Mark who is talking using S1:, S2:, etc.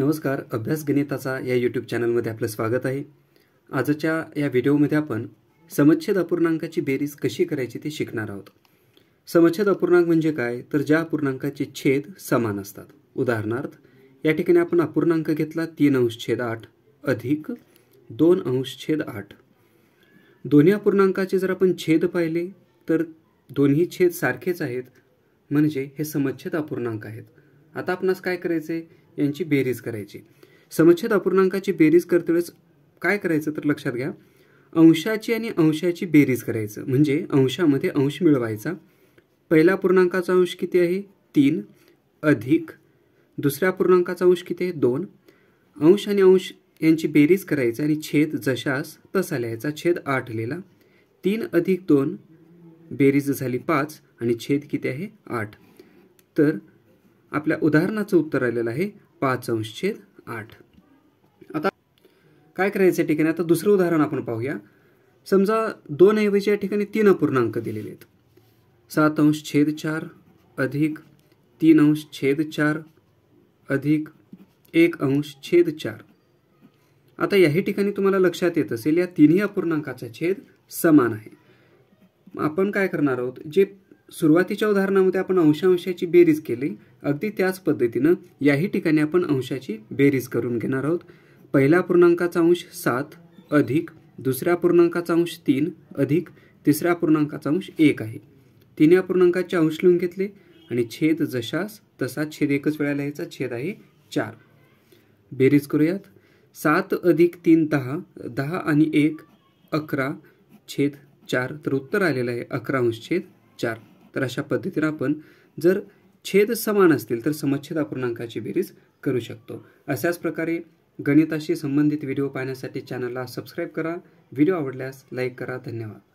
S1: नमस्कार अभ्यास गणिताचा या यूट्यूब चॅनलमध्ये आपलं स्वागत आहे आजच्या या व्हिडिओमध्ये आपण समच्छेद अपूर्णांकाची बेरीज कशी करायची ते शिकणार आहोत समच्छेद अपूर्णांक म्हणजे काय तर ज्या अपूर्णांकाचे छेद समान असतात उदाहरणार्थ या ठिकाणी आपण अपूर्णांक घेतला तीन छेद आठ अधिक दोन छेद आठ दोन्ही अपूर्णांकाचे जर आपण छेद पाहिले तर दोन्ही छेद सारखेच आहेत म्हणजे हे समच्छेद अपूर्णांक आहेत आता आपणास काय करायचे यांची बेरीज करायची समच्छेद अपूर्णांकाची बेरीज करतेवेळेस काय करायचं तर लक्षात घ्या अंशाची आणि अंशाची बेरीज करायचं म्हणजे अंशामध्ये अंश मिळवायचा पहिला पूर्णांकाचा अंश किती आहे तीन अधिक दुसऱ्या पूर्णांकाचा अंश किती आहे दोन अंश आणि अंश यांची बेरीज करायचं आणि छेद जशास तसा लिहायचा छेद आठ लिहिला तीन अधिक दोन बेरीज झाली पाच आणि छेद किती आहे आठ तर आपल्या उदाहरणाचं उत्तर आलेलं आहे पाच अंश छेद आठ आता काय करायचं या ठिकाणी आता दुसरं उदाहरण आपण पाहूया समजा दोन ऐवजी या ठिकाणी तीन अपूर्णांक दिलेले आहेत सात अंश छेद चार अधिक तीन अंश छेद चार अधिक एक अंश छेद चार आता याही ठिकाणी तुम्हाला लक्षात येत असेल या तिन्ही अपूर्णांकाचा छेद समान आहे आपण काय करणार आहोत जे सुरुवातीच्या उदाहरणामध्ये आपण अंशांशाची बेरीज केली अगदी त्याच पद्धतीनं याही ठिकाणी आपण अंशाची बेरीज करून घेणार आहोत पहिला पूर्णांकाचा अंश सात अधिक दुसऱ्या पूर्णांकाचा अंश तीन अधिक तिसऱ्या पूर्णांकाचा अंश एक आहे तीन या पूर्णांकाचे अंश लिहून घेतले आणि छेद जशास तसा छेद एकच वेळा लिहायचा छेद आहे चार बेरीज करूयात सात अधिक तीन दहा दहा आणि एक अकरा छेद चार तर उत्तर आलेलं आहे अकरा अंश छेद चार तर अशा पद्धतीनं आपण जर छेद समान असतील तर समच्छेद अपूर्णांकाची बेरीज करू शकतो अशाच प्रकारे गणिताशी संबंधित व्हिडिओ पाहण्यासाठी चॅनलला सबस्क्राईब करा व्हिडिओ आवडल्यास लाईक करा धन्यवाद